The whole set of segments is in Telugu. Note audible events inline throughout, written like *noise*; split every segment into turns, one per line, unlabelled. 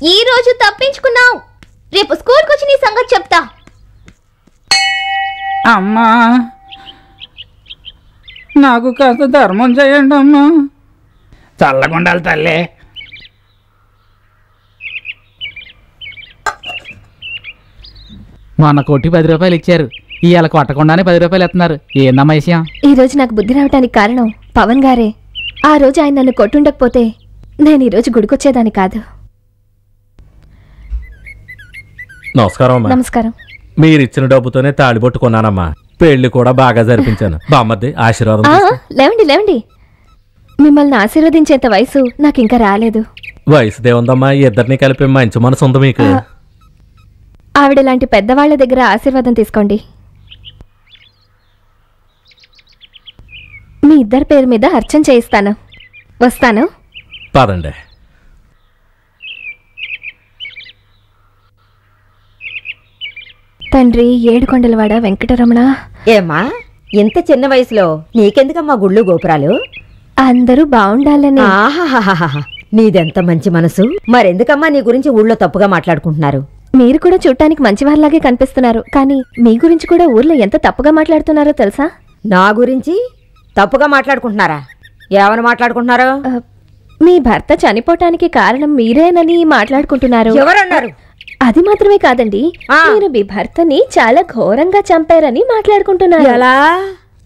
ఈ రోజు తప్పించుకున్నావు రేపు స్కూల్కి వచ్చి నీ సంగతి చెప్తా
అమ్మా నాకు కాస్త ధర్మం చేయండి అమ్మా చల్లకుండాలి తల్లి మొన్న కొట్టి పది రూపాయలు ఇచ్చారు ఇవాళ కొట్టకుండానే పది రూపాయలు ఎత్తున్నారు ఏందమ్మా విషయం
ఈ రోజు నాకు బుద్ధి రావటానికి కారణం పవన్ గారే ఆ రోజు ఆయన నన్ను కొట్టుండకపోతే నేను ఈరోజు గుడికొచ్చేదాన్ని కాదు నమస్కారం నమస్కారం
మీరు ఇచ్చిన డబ్బుతోనే తాళి పట్టుకున్నానమ్మా పెళ్లి కూడా బాగా జరిపించాను బామ్మది ఆశీర్వాదం
లేవండి లేవండి మిమ్మల్ని ఆశీర్వదించేంత వయసు నాకు ఇంకా రాలేదు
వయసు దేవుందమ్మా ఇద్దరిని కలిపి మంచి మనసు ఉంది మీకు
ఆవిడ లాంటి పెద్దవాళ్ళ దగ్గర ఆశీర్వాదం తీసుకోండి మీ ఇద్దరి పేరు మీద అర్చన చేయిస్తాను వస్తాను పదండి తండ్రి ఏడుకొండలవాడ వెంకటరమణ ఏమా ఇంత చిన్న వయసులో నీకెందుకమ్మా గుళ్ళు గోపురాలు అందరూ బాగుండాలని నీదెంత మంచి మనసు మరెందుకమ్మా నీ గురించి ఊళ్ళో తప్పుగా మాట్లాడుకుంటున్నారు మీరు కూడా చూడటానికి మంచివారిలాగే కనిపిస్తున్నారు కానీ మీ గురించి కూడా ఊర్లో ఎంత తప్పుగా మాట్లాడుతున్నారో తెలుసా నా గురించి తప్పుగా మాట్లాడుకుంటున్నారా ఏమని మాట్లాడుకుంటున్నారో మీ భర్త చనిపోవటానికి కారణం మీరేనని మాట్లాడుకుంటున్నారు ఎవరన్నారు అది మాత్రమే కాదండి మీరు మీ భర్తని చాలా ఘోరంగా చంపారని మాట్లాడుకుంటున్నారు అలా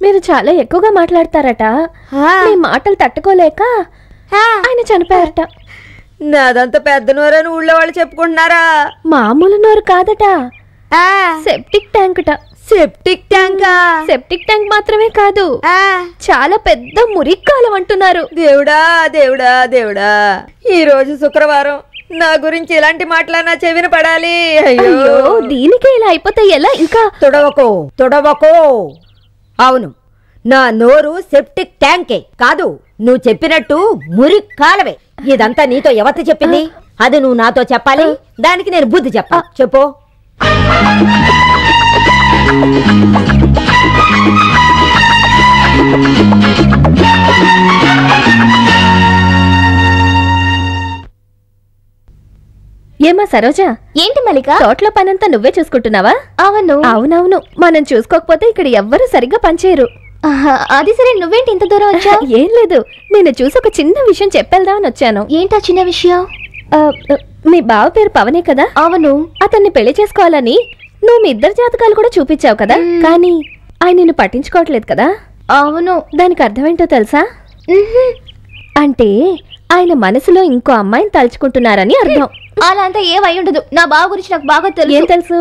మీరు చాలా ఎక్కువగా మాట్లాడతారట మీ మాటలు తట్టుకోలేక ఆయన చనిపోయారట నాదంతా పెద్ద నోరని ఊళ్ళో వాళ్ళు చెప్పుకుంటున్నారా మామూలు నోరు కాదట septic tank septic tank septic tank మాత్రమే కాదు చాలా పెద్ద మురిక్కాలం అంటున్నారు దేవుడా దేవుడా దేవుడా ఈ రోజు శుక్రవారం నా గురించి ఎలాంటి మాటలా నా చెవిన పడాలి అయ్యో దీనికి ఇలా అయిపోతాయి ఎలా ఇంకా తొడవకో తొడవకో అవును నా నోరు సెప్టిక్ ట్యాంకే కాదు నువ్వు చెప్పినట్టు మురి కాలవే ఇదంతా నీతో ఎవరితో చెప్పింది అది నువ్వు నాతో చెప్పాలి దానికి నేను బుద్ధి చెప్పా చెప్పు ఏమా సరోజా ఏంటి మలిక తోటలో పనంతా నువ్వే చూసుకుంటున్నావా అవును అవునవును మనం చూసుకోకపోతే ఇక్కడ ఎవ్వరూ సరిగ్గా పనిచేయరు అది సరే నువ్వేంటి ఇంత దూరం వచ్చా *laughs* ఏం లేదు నేను చూసి ఒక చిన్న విషయం చెప్పేద్దామని వచ్చాను ఏంటా చిన్న విషయం మీ బావ పేరు పవనే కదా అవును అతన్ని పెళ్లి చేసుకోవాలని నువ్వు మీ ఇద్దరు జాతకాలు కూడా చూపించావు కదా కానీ ఆయన నిన్ను పట్టించుకోవట్లేదు కదా అవును దానికి అర్థమేంటో తెలుసా అంటే ఆయన మనసులో ఇంకో అమ్మాయిని తలుచుకుంటున్నారని అర్థం అలా అంతా ఏమై ఉండదు నా బావ గురించి నాకు బాగా తెలుసు ఏం తెలుసు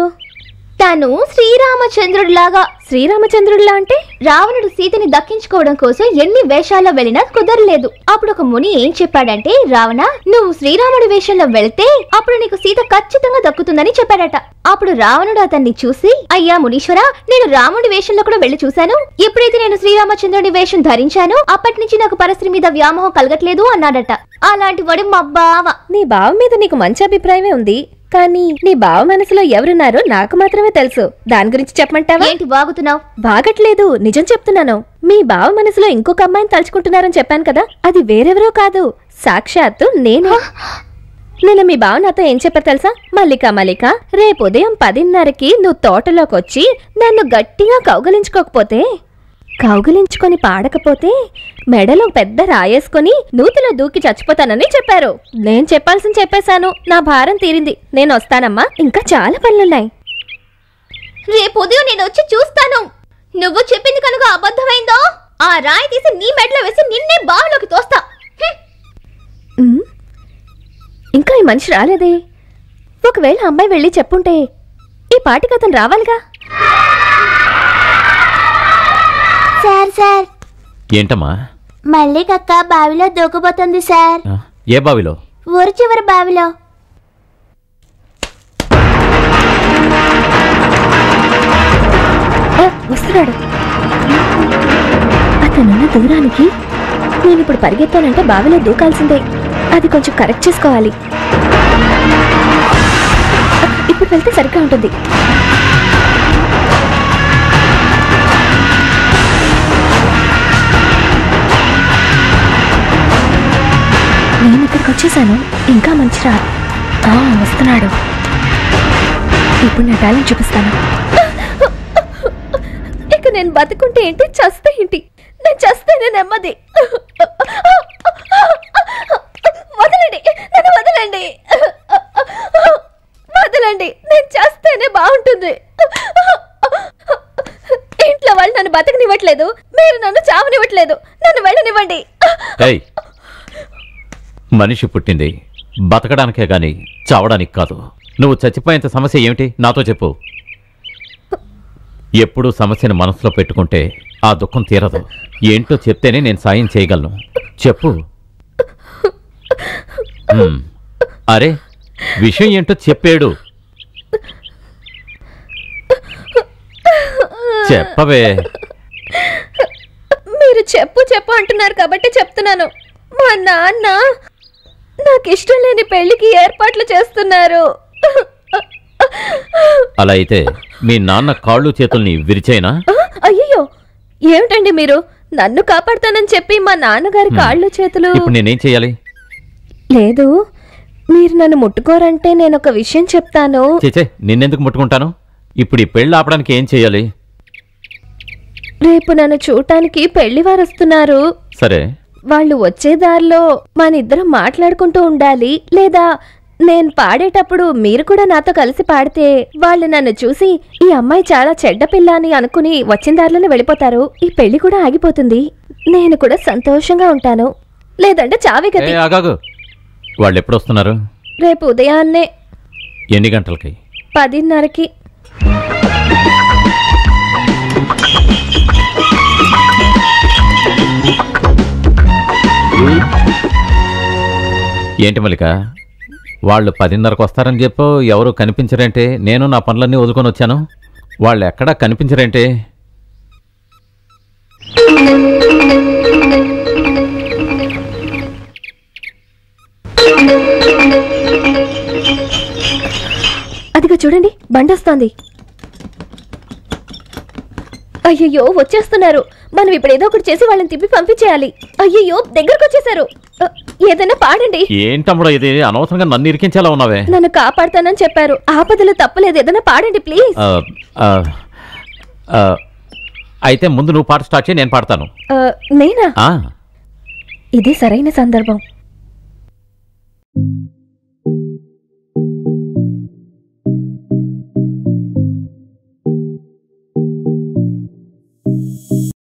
తను శ్రీరామచంద్రుడిలాగా శ్రీరామచంద్రుడిలా అంటే రావణుడు సీతని దక్కించుకోవడం కోసం ఎన్ని వేషాల్లో వెళ్ళినా కుదరలేదు అప్పుడు ఒక ముని ఏం చెప్పాడంటే రావణ నువ్వు శ్రీరాముడి వేషంలో వెళితే అప్పుడు నీకు సీత ఖచ్చితంగా దక్కుతుందని చెప్పాడట అప్పుడు రావణుడు అతన్ని చూసి అయ్యా మునీశ్వర నేను రాముడి వేషంలో కూడా వెళ్లి చూశాను ఎప్పుడైతే నేను శ్రీరామచంద్రుడి వేషం ధరించానో అప్పటి నుంచి నాకు పరస్త్రీ మీద వ్యామోహం కలగట్లేదు అన్నాడట అలాంటి వాడు మా బావ నీ బావ మీద నీకు మంచి అభిప్రాయమే ఉంది కానీ నీ బావ మనసులో ఎవరున్నారో నాకు మాత్రమే తెలుసు దాని గురించి చెప్పమంటావా ఏంటి బాగట్లేదు నిజం చెప్తున్నాను మీ బావ మనసులో ఇంకొక అమ్మాయిని తలుచుకుంటున్నారని చెప్పాను కదా అది వేరెవరో కాదు సాక్షాత్తు నేనే నిన్న మీ బావ నాతో ఏం చెప్పారు తెలుసా మల్లిక మల్లిక రేపు ఉదయం పదిన్నరకి నువ్వు తోటలోకి వచ్చి నన్ను గట్టిగా కౌగలించుకోకపోతే కౌగులించుకొని పాడకపోతే మెడలో పెద్ద రాయేసుకొని నూతిలో దూకి చచ్చిపోతానని చెప్పారు నేను చెప్పాల్సింది చెప్పేశాను నా భారం తీరింది నేను వస్తానమ్మా ఇంకా చాలా పనులున్నాయి రేపు ఉదయం నేను వచ్చి చూస్తాను నువ్వు చెప్పింది కనుక అబద్ధమైందో ఆ రాయి తీసి నీ మెడలో వేసి నిన్నే బావిలోకి తోస్తా ఇంకా ఈ మనిషి రాలేదే ఒకవేళ అమ్మాయి వెళ్ళి చెప్పుంటే ఈ పాటికి అతను రావాలిగా సార్ సార్ ఏంటమ్మా మళ్ళీ కక్క బావిలో దూకబోతుంది సార్ ఏ బావిలో ఊరు చివరి బావిలో వస్తున్నాడు అతనున్న దూరానికి నేను ఇప్పుడు పరిగెత్తానంటే బావిలో దూకాల్సిందే అది కొంచెం కరెక్ట్ చేసుకోవాలి ఇప్పుడు వెళ్తే సరిగ్గా ఉంటుంది నేను ఇక్కడికి వచ్చేసాను ఇంకా మంచి రా వస్తున్నాడు ఇప్పుడు నా టాలెంట్ చూపిస్తాను ఇక నేను బతుకుంటే ఏంటి చస్తే ఏంటి నేను చస్తేనే నెమ్మది వదలండి నన్ను వదలండి వదలండి నేను చేస్తేనే బాగుంటుంది ఇంట్లో వాళ్ళు నన్ను బతకనివ్వట్లేదు మీరు నన్ను చావనివ్వట్లేదు నన్ను వెళ్ళనివ్వండి
మనిషి పుట్టింది బతకడానికే గాని చావడానికి కాదు నువ్వు చచ్చిపోయేంత సమస్య ఏమిటి నాతో చెప్పు ఎప్పుడూ సమస్యను మనసులో పెట్టుకుంటే ఆ దుఃఖం తీరదు ఏంటో చెప్తేనే నేను సాయం చేయగలను చెప్పు అరే విషయం ఏంటో చెప్పాడు చెప్పవే
మీరు చెప్పు చెప్పు అంటున్నారు కాబట్టి చెప్తున్నాను మా నాన్న నాకు ఇష్టం లేని పెళ్లికి ఏర్పాట్లు చేస్తున్నారు
అలా అయితే మీ నాన్న కాళ్ళు చేతుల్ని విరిచేనా
అయ్యో ఏమిటండి మీరు నన్ను కాపాడుతానని చెప్పి మా నాన్నగారి కాళ్ళు చేతులు నేనేం చేయాలి లేదు మీరు నన్ను ముట్టుకోరంటే నేను ఒక విషయం చెప్తాను
నిన్నెందుకు ముట్టుకుంటాను ఇప్పుడు ఈ పెళ్లి ఆపడానికి ఏం చేయాలి
రేపు నన్ను చూడటానికి పెళ్లి వారు వస్తున్నారు సరే వాళ్ళు వచ్చే దారిలో మనిద్దరం మాట్లాడుకుంటూ ఉండాలి లేదా నేను పాడేటప్పుడు మీరు కూడా నాతో కలిసి పాడితే వాళ్ళు నన్ను చూసి ఈ అమ్మాయి చాలా చెడ్డ పిల్ల అని అనుకుని వచ్చిన దారిలోనే వెళ్ళిపోతారు ఈ పెళ్లి కూడా ఆగిపోతుంది నేను కూడా సంతోషంగా ఉంటాను లేదంటే చావే
కదా వాళ్ళు ఎప్పుడు వస్తున్నారు
రేపు ఉదయాన్నే ఎన్ని గంటలకి పదిన్నరకి
ఏంటి మల్లిక వాళ్ళు పదిన్నరకు వస్తారని చెప్పు ఎవరు కనిపించరంటే నేను నా పనులన్నీ వదులుకొని వచ్చాను వాళ్ళు ఎక్కడా కనిపించరంటే
అదిగా చూడండి బండి వస్తోంది అయ్యయ్యో వచ్చేస్తున్నారు మనం ఇప్పుడు ఏదో ఒకటి చేసి వాళ్ళని తిప్పి పంపించేయాలి అయ్యయ్యో దగ్గరకు వచ్చేసారు ఏదైనా పాడండి
ఏంటమ్మడో ఇది అనవసరంగా నన్ను ఇరికించేలా ఉన్నావే
నన్ను కాపాడుతానని చెప్పారు ఆపదలో తప్పలేదు ఏదైనా పాడండి ప్లీజ్
అయితే ముందు నువ్వు పాట స్టార్ట్ చేయి నేను పాడతాను
నేనా ఇది సరైన సందర్భం